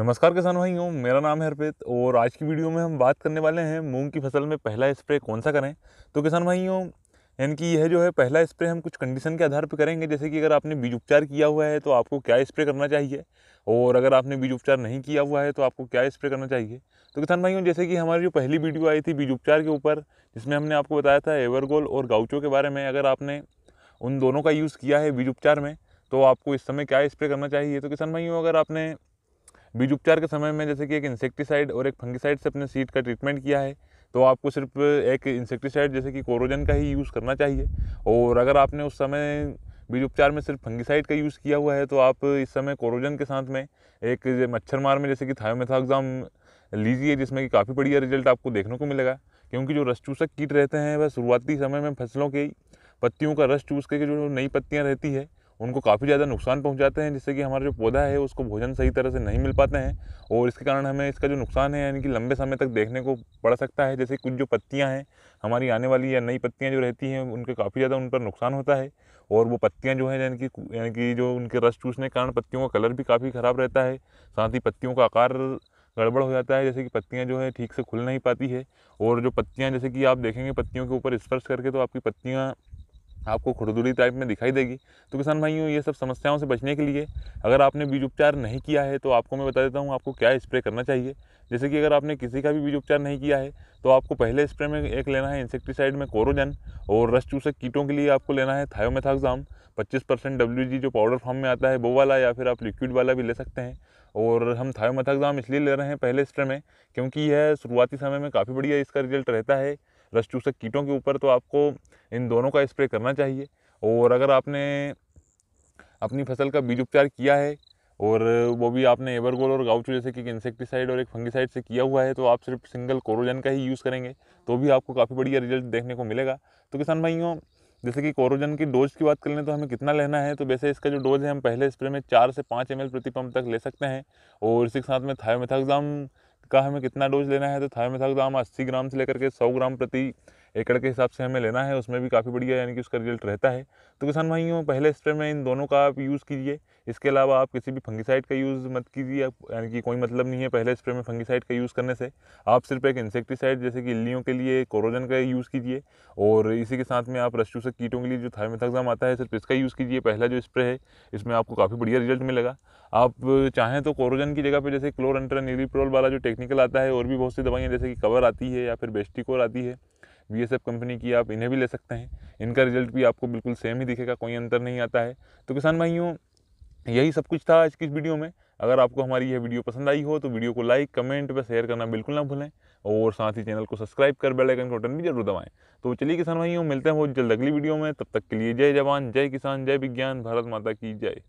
नमस्कार किसान भाइयों मेरा नाम है हरप्रीत और आज की वीडियो में हम बात करने वाले हैं मूंग की फसल में पहला स्प्रे कौन सा करें तो किसान भाइयों यानी कि यह जो है पहला स्प्रे हम कुछ कंडीशन के आधार पर करेंगे जैसे कि अगर आपने बीज उपचार किया हुआ है तो आपको क्या स्प्रे करना चाहिए और अगर आपने बीज उपचार नहीं किया हुआ है तो आपको क्या स्प्रे करना चाहिए तो किसान भाइयों जैसे कि हमारी जो पहली वीडियो आई थी बीज उपचार के ऊपर जिसमें हमने आपको बताया था एवरगोल और गाउचो के बारे में अगर आपने उन दोनों का यूज़ किया है बीज उपचार में तो आपको इस समय क्या स्प्रे करना चाहिए तो किसान भाइयों अगर आपने बीज उपचार के समय में जैसे कि एक इंसेक्टिसाइड और एक फंगिसाइड से अपने सीड का ट्रीटमेंट किया है तो आपको सिर्फ एक इंसेक्टिसाइड जैसे कि कोरोजन का ही यूज़ करना चाहिए और अगर आपने उस समय बीज उपचार में सिर्फ फंगिसाइड का यूज़ किया हुआ है तो आप इस समय कोरोजन के साथ में एक मच्छर मार में जैसे कि थायोमेथाग्जाम लीजिए जिसमें कि काफ़ी बढ़िया रिजल्ट आपको देखने को मिलेगा क्योंकि जो रस चूसक कीट रहते हैं वह शुरुआती समय में फसलों के पत्तियों का रस चूस करके जो नई पत्तियाँ रहती है उनको काफ़ी ज़्यादा नुकसान पहुंचाते हैं जिससे कि हमारा जो पौधा है उसको भोजन सही तरह से नहीं मिल पाते हैं और इसके कारण हमें इसका जो नुकसान है यानी कि लंबे समय तक देखने को पड़ सकता है जैसे कुछ जो पत्तियाँ हैं हमारी आने वाली या नई पत्तियाँ जो रहती हैं उनके काफ़ी ज़्यादा उन पर नुकसान होता है और वो पत्तियाँ जो हैं यानी कि यानी कि जो उनके रस चूसने के कारण पत्तियों का कलर भी काफ़ी ख़राब रहता है साथ ही पत्तियों का आकार गड़बड़ हो जाता है जैसे कि पत्तियाँ जो है ठीक से खुल नहीं पाती है और जो पत्तियाँ जैसे कि आप देखेंगे पत्तियों के ऊपर स्पर्श करके तो आपकी पत्तियाँ आपको खुरदुरी टाइप में दिखाई देगी तो किसान भाइयों ये सब समस्याओं से बचने के लिए अगर आपने बीज उपचार नहीं किया है तो आपको मैं बता देता हूँ आपको क्या स्प्रे करना चाहिए जैसे कि अगर आपने किसी का भी बीज उपचार नहीं किया है तो आपको पहले स्प्रे में एक लेना है इंसेक्टिसाइड में कोरोजन और रस चूसक कीटों के लिए आपको लेना है थायोमेथाक्साम पच्चीस परसेंट डब्ल्यू जो पाउडर फॉर्म में आता है वो वाला या फिर आप लिक्विड वाला भी ले सकते हैं और हम थायोमेथाक्साम इसलिए ले रहे हैं पहले स्प्रे में क्योंकि यह शुरुआती समय में काफ़ी बढ़िया इसका रिजल्ट रहता है रस चूसक कीटों के ऊपर तो आपको इन दोनों का स्प्रे करना चाहिए और अगर आपने अपनी फसल का बीज उपचार किया है और वो भी आपने एवरगोल और गाउचू जैसे कि इंसेक्टिसाइड और एक फंगिसाइड से किया हुआ है तो आप सिर्फ सिंगल कोरोजन का ही यूज़ करेंगे तो भी आपको काफ़ी बढ़िया रिजल्ट देखने को मिलेगा तो किसान भाइयों जैसे कि कोरोजन की डोज की बात कर लें तो हमें कितना लेना है तो वैसे इसका जो डोज है हम पहले स्प्रे में चार से पाँच एम प्रति पंप तक ले सकते हैं और इसी के साथ में थायोमेथाग्जाम का हमें कितना डोज लेना है तो थायमेथाक्साम अस्सी ग्राम से लेकर के सौ ग्राम प्रति एकड़ के हिसाब से हमें लेना है उसमें भी काफ़ी बढ़िया यानी कि उसका रिजल्ट रहता है तो किसान भाइयों पहले स्प्रे में इन दोनों का आप यूज़ कीजिए इसके अलावा आप किसी भी फंगिसाइड का यूज़ मत कीजिए यानी कि कोई मतलब नहीं है पहले स्प्रे में फंगिसाइड का यूज़ करने से आप सिर्फ एक इंसेक्टिसाइड जैसे कि इल्लियों के लिए कोरोजन का यूज़ कीजिए और इसी के साथ में आप रस्टू से कीटों के लिए जो थायमेथाग्जाम आता है सिर्फ इसका यूज़ कीजिए पहला जो स्प्रे है इसमें आपको काफ़ी बढ़िया रिजल्ट मिलेगा आप चाहें तो कोरोजन की जगह पर जैसे क्लोर एंट्रा वाला जो टेक्निकल आता है और भी बहुत सी दवाइयाँ जैसे कि कवर आती है या फिर बेस्टिकोर आती है बी कंपनी की आप इन्हें भी ले सकते हैं इनका रिजल्ट भी आपको बिल्कुल सेम ही दिखेगा कोई अंतर नहीं आता है तो किसान भाइयों यही सब कुछ था आज की इस वीडियो में अगर आपको हमारी यह वीडियो पसंद आई हो तो वीडियो को लाइक कमेंट व शेयर करना बिल्कुल ना भूलें और साथ ही चैनल को सब्सक्राइब कर बेल आइकन बटन भी जरूर दबाएं तो चलिए किसान भाइयों मिलते हैं बहुत जल्द अगली वीडियो में तब तक के लिए जय जवान जय किसान जय विज्ञान भारत माता की जय